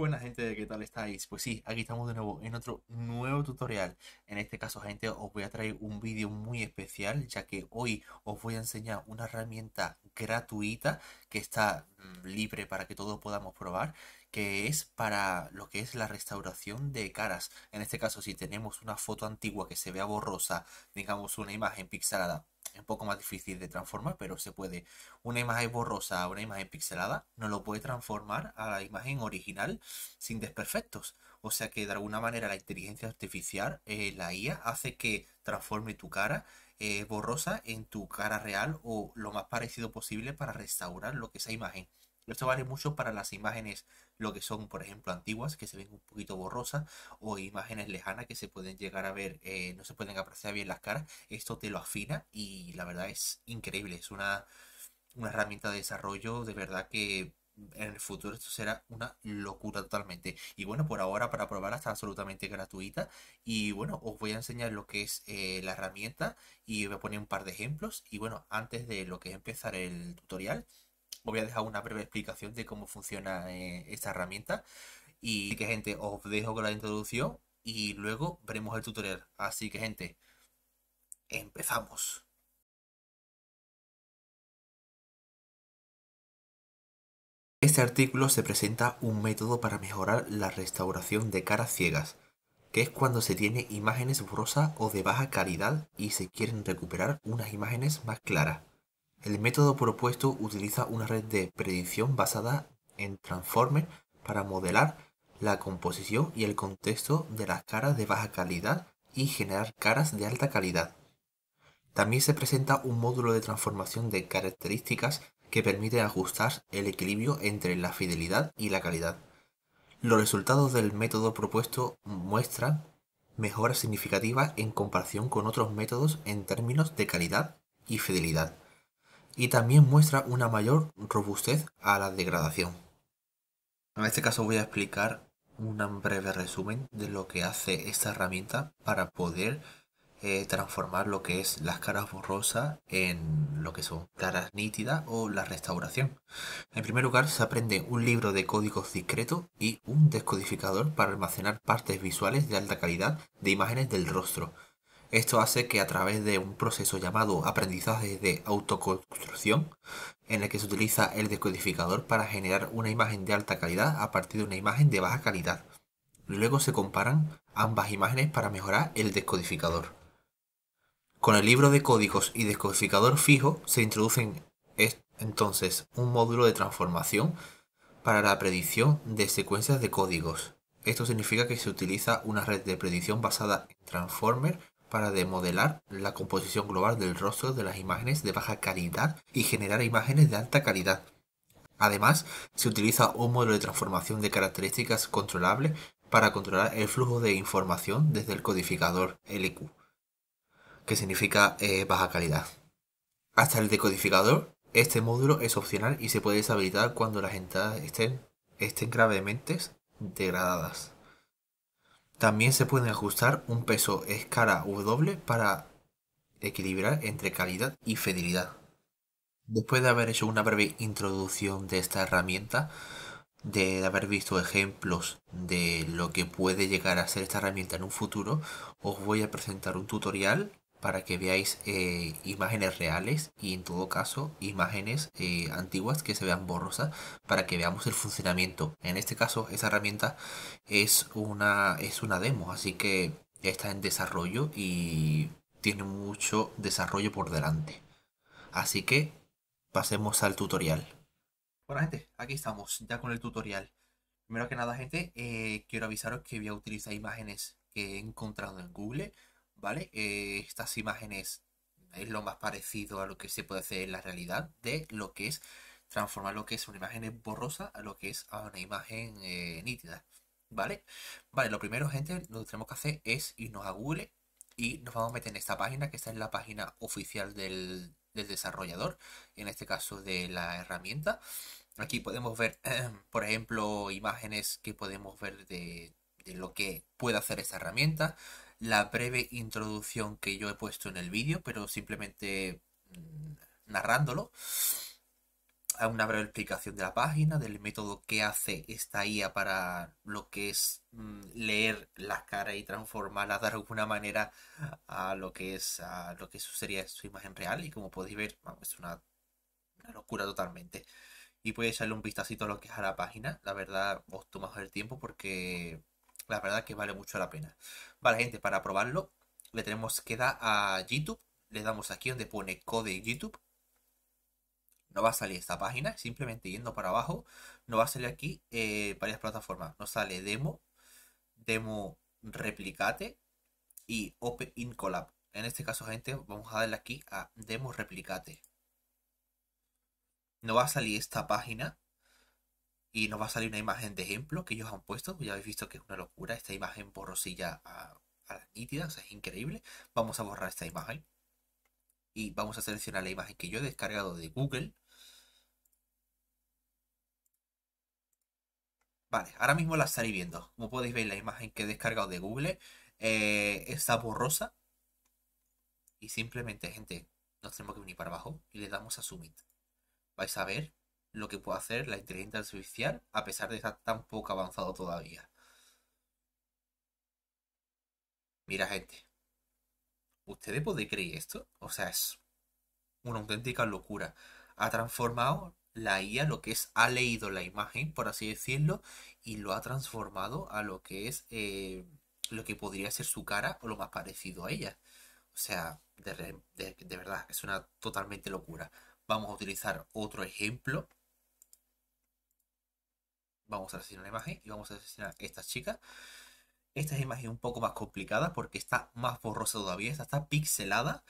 buena gente, ¿qué tal estáis? Pues sí, aquí estamos de nuevo en otro nuevo tutorial. En este caso, gente, os voy a traer un vídeo muy especial, ya que hoy os voy a enseñar una herramienta gratuita que está mm, libre para que todos podamos probar, que es para lo que es la restauración de caras. En este caso, si tenemos una foto antigua que se vea borrosa, digamos una imagen pixelada es un poco más difícil de transformar, pero se puede. Una imagen borrosa a una imagen pixelada no lo puede transformar a la imagen original sin desperfectos. O sea que de alguna manera la inteligencia artificial, eh, la IA, hace que transforme tu cara eh, borrosa en tu cara real o lo más parecido posible para restaurar lo que esa imagen. Esto vale mucho para las imágenes, lo que son, por ejemplo, antiguas, que se ven un poquito borrosas, o imágenes lejanas que se pueden llegar a ver, eh, no se pueden apreciar bien las caras. Esto te lo afina y la verdad es increíble. Es una, una herramienta de desarrollo de verdad que en el futuro esto será una locura totalmente. Y bueno, por ahora para probarla está absolutamente gratuita. Y bueno, os voy a enseñar lo que es eh, la herramienta y voy a poner un par de ejemplos. Y bueno, antes de lo que es empezar el tutorial, os voy a dejar una breve explicación de cómo funciona eh, esta herramienta. Y que gente, os dejo con la introducción y luego veremos el tutorial. Así que gente, empezamos. Este artículo se presenta un método para mejorar la restauración de caras ciegas, que es cuando se tiene imágenes borrosas o de baja calidad y se quieren recuperar unas imágenes más claras. El método propuesto utiliza una red de predicción basada en Transformer para modelar la composición y el contexto de las caras de baja calidad y generar caras de alta calidad. También se presenta un módulo de transformación de características que permite ajustar el equilibrio entre la fidelidad y la calidad. Los resultados del método propuesto muestran mejoras significativas en comparación con otros métodos en términos de calidad y fidelidad y también muestra una mayor robustez a la degradación. En este caso voy a explicar un breve resumen de lo que hace esta herramienta para poder eh, transformar lo que es las caras borrosas en lo que son caras nítidas o la restauración. En primer lugar se aprende un libro de códigos discretos y un descodificador para almacenar partes visuales de alta calidad de imágenes del rostro esto hace que a través de un proceso llamado aprendizaje de autoconstrucción, en el que se utiliza el descodificador para generar una imagen de alta calidad a partir de una imagen de baja calidad. Luego se comparan ambas imágenes para mejorar el descodificador. Con el libro de códigos y descodificador fijo se introducen entonces un módulo de transformación para la predicción de secuencias de códigos. Esto significa que se utiliza una red de predicción basada en transformer para demodelar la composición global del rostro de las imágenes de baja calidad y generar imágenes de alta calidad. Además, se utiliza un modelo de transformación de características controlable para controlar el flujo de información desde el codificador LQ, que significa eh, baja calidad. Hasta el decodificador, este módulo es opcional y se puede deshabilitar cuando las entradas estén gravemente degradadas. También se puede ajustar un peso escala W para equilibrar entre calidad y fidelidad. Después de haber hecho una breve introducción de esta herramienta, de haber visto ejemplos de lo que puede llegar a ser esta herramienta en un futuro, os voy a presentar un tutorial para que veáis eh, imágenes reales y en todo caso imágenes eh, antiguas que se vean borrosas para que veamos el funcionamiento. En este caso esa herramienta es una, es una demo, así que está en desarrollo y tiene mucho desarrollo por delante. Así que pasemos al tutorial. Bueno gente, aquí estamos ya con el tutorial. Primero que nada gente, eh, quiero avisaros que voy a utilizar imágenes que he encontrado en Google ¿vale? Eh, estas imágenes es lo más parecido a lo que se puede hacer en la realidad de lo que es transformar lo que es una imagen borrosa a lo que es a una imagen eh, nítida, ¿vale? Vale, lo primero, gente, lo que tenemos que hacer es irnos a Google y nos vamos a meter en esta página, que esta es la página oficial del, desarrollador, en este caso de la herramienta. Aquí podemos ver, por ejemplo, imágenes que podemos ver de, de lo que puede hacer esta herramienta la breve introducción que yo he puesto en el vídeo, pero simplemente mm, narrándolo. A Una breve explicación de la página, del método que hace esta IA para lo que es mm, leer las caras y transformarlas de alguna manera a lo que es a lo que sería su imagen real. Y como podéis ver, es una, locura totalmente. Y podéis echarle un vistacito a lo que es a la página. La verdad, os tomáis el tiempo porque la verdad que vale mucho la pena. Vale, gente, para probarlo, le tenemos que dar a YouTube. Le damos aquí donde pone code YouTube. No va a salir esta página, simplemente yendo para abajo, no va a salir aquí eh, varias plataformas. Nos sale demo, demo replicate y open in collab. En este caso, gente, vamos a darle aquí a demo replicate. No va a salir esta página y nos va a salir una imagen de ejemplo que ellos han puesto. Ya habéis visto que es una locura esta imagen borrosilla a, las nítidas, es increíble. Vamos a borrar esta imagen y vamos a seleccionar la imagen que yo he descargado de Google. Vale, ahora mismo la estaréis viendo. Como podéis ver, la imagen que he descargado de Google eh, está borrosa. Y simplemente, gente, nos tenemos que venir para abajo y le damos a Submit. Vais a ver lo que puede hacer la inteligencia artificial a pesar de estar tan poco avanzado todavía. Mira, gente. ¿Ustedes pueden creer esto? O sea, es una auténtica locura. Ha transformado la IA, lo que es, ha leído la imagen, por así decirlo, y lo ha transformado a lo que es eh, lo que podría ser su cara o lo más parecido a ella. O sea, de verdad, es una totalmente locura. Vamos a utilizar otro ejemplo vamos a hacer una imagen y vamos a hacer esta chica. Esta es imagen un poco más complicada porque está más borrosa todavía, está pixelada.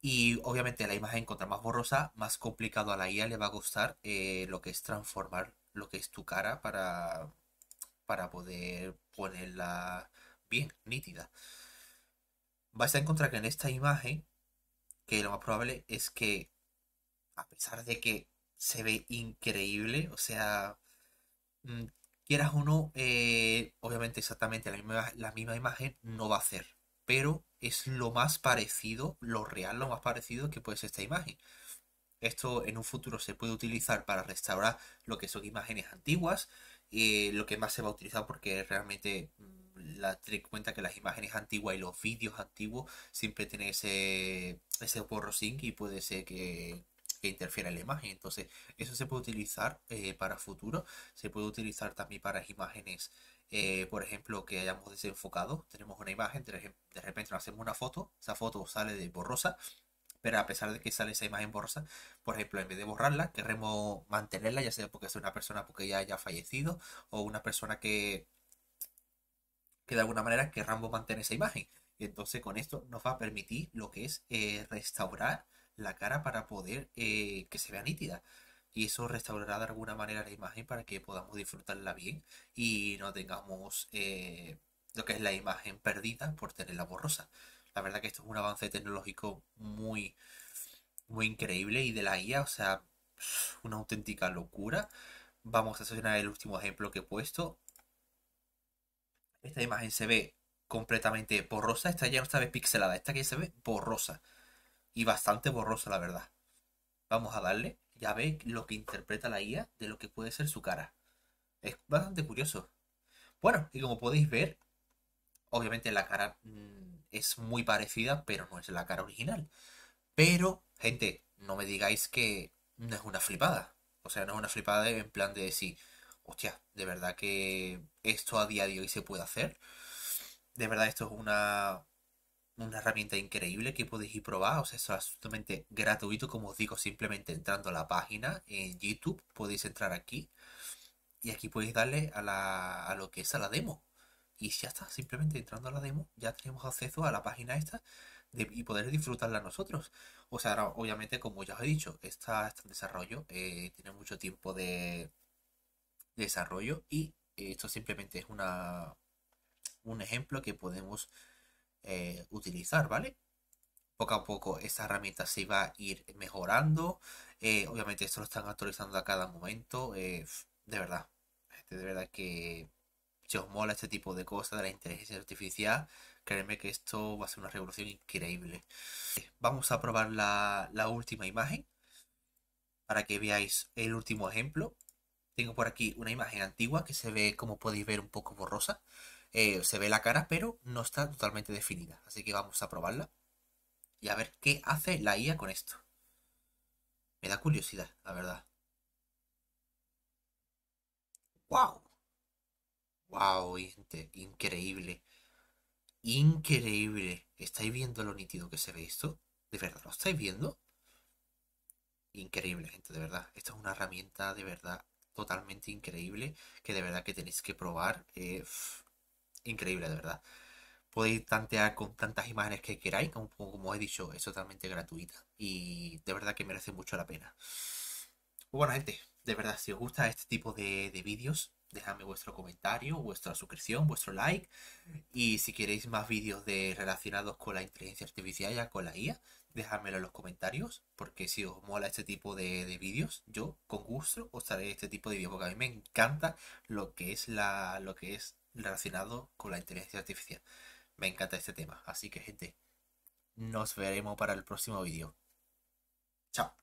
Y obviamente la imagen contra más borrosa, más complicado a la IA le va a costar eh, lo que es transformar lo que es tu cara para, para poder ponerla bien nítida. Vas a encontrar que en esta imagen, que lo más probable es que, a pesar de que se ve increíble, o sea, Mm, quieras o no, eh, obviamente exactamente la misma, la misma imagen no va a hacer, pero es lo más parecido, lo real, lo más parecido que puede ser esta imagen. Esto en un futuro se puede utilizar para restaurar lo que son imágenes antiguas, y eh, lo que más se va a utilizar porque realmente mm, la en cuenta que las imágenes antiguas y los vídeos antiguos siempre tienen ese, ese borrosing y puede ser que que interfiera en la imagen. Entonces, eso se puede utilizar eh, para futuro. Se puede utilizar también para imágenes, eh, por ejemplo, que hayamos desenfocado. Tenemos una imagen, de repente nos hacemos una foto, esa foto sale de borrosa, pero a pesar de que sale esa imagen borrosa, por ejemplo, en vez de borrarla, queremos mantenerla, ya sea porque es una persona porque ya haya fallecido o una persona que, de alguna manera querramos mantener esa imagen. Y entonces con esto nos va a permitir lo que es eh, restaurar la cara para poder eh, que se vea nítida. Y eso restaurará de alguna manera la imagen para que podamos disfrutarla bien y no tengamos eh, lo que es la imagen perdida por tenerla borrosa. La verdad que esto es un avance tecnológico muy, muy increíble y de la IA, o sea, una auténtica locura. Vamos a seleccionar el último ejemplo que he puesto. Esta imagen se ve completamente borrosa. Esta ya no está pixelada, esta que se ve borrosa y bastante borrosa, la verdad. Vamos a darle, ya ve lo que interpreta la IA de lo que puede ser su cara. Es bastante curioso. Bueno, y como podéis ver, obviamente la cara mm, es muy parecida, pero no es la cara original. Pero, gente, no me digáis que no es una flipada. O sea, no es una flipada en plan de decir, hostia, de verdad que esto a día de hoy se puede hacer. De verdad esto es una, una herramienta increíble que podéis ir probar, o sea, es absolutamente gratuito, como os digo, simplemente entrando a la página en YouTube, podéis entrar aquí y aquí podéis darle a, la, a lo que es a la demo. Y ya está, simplemente entrando a la demo ya tenemos acceso a la página esta y poder disfrutarla nosotros. O sea, obviamente, como ya os he dicho, está, en desarrollo, eh, tiene mucho tiempo de desarrollo y esto simplemente es una, un ejemplo que podemos eh, utilizar, ¿vale? Poco a poco esta herramienta se va a ir mejorando. Eh, obviamente esto lo están actualizando a cada momento. Eh, de verdad, de verdad que si os mola este tipo de cosas de la inteligencia artificial, créeme que esto va a ser una revolución increíble. Vamos a probar la, la última imagen para que veáis el último ejemplo. Tengo por aquí una imagen antigua que se ve, como podéis ver, un poco borrosa. Eh, se ve la cara, pero no está totalmente definida. Así que vamos a probarla y a ver qué hace la IA con esto. Me da curiosidad, la verdad. ¡Wow! ¡Wow, gente! Increíble. Increíble. ¿Estáis viendo lo nítido que se ve esto? ¿De verdad lo estáis viendo? Increíble, gente, de verdad. Esta es una herramienta de verdad totalmente increíble que de verdad que tenéis que probar. Eh, increíble, de verdad. Podéis tantear con tantas imágenes que queráis, como, he dicho, es totalmente gratuita y de verdad que merece mucho la pena. Bueno, gente, de verdad, si os gusta este tipo de, vídeos, dejadme vuestro comentario, vuestra suscripción, vuestro like. Y si queréis más vídeos de, relacionados con la inteligencia artificial, y con la IA, dejadmelo en los comentarios, porque si os mola este tipo de, de vídeos, yo con gusto os haré este tipo de vídeos, porque a mí me encanta lo que es la, lo que es relacionado con la inteligencia artificial. Me encanta este tema. Así que, gente, nos veremos para el próximo vídeo. Chao.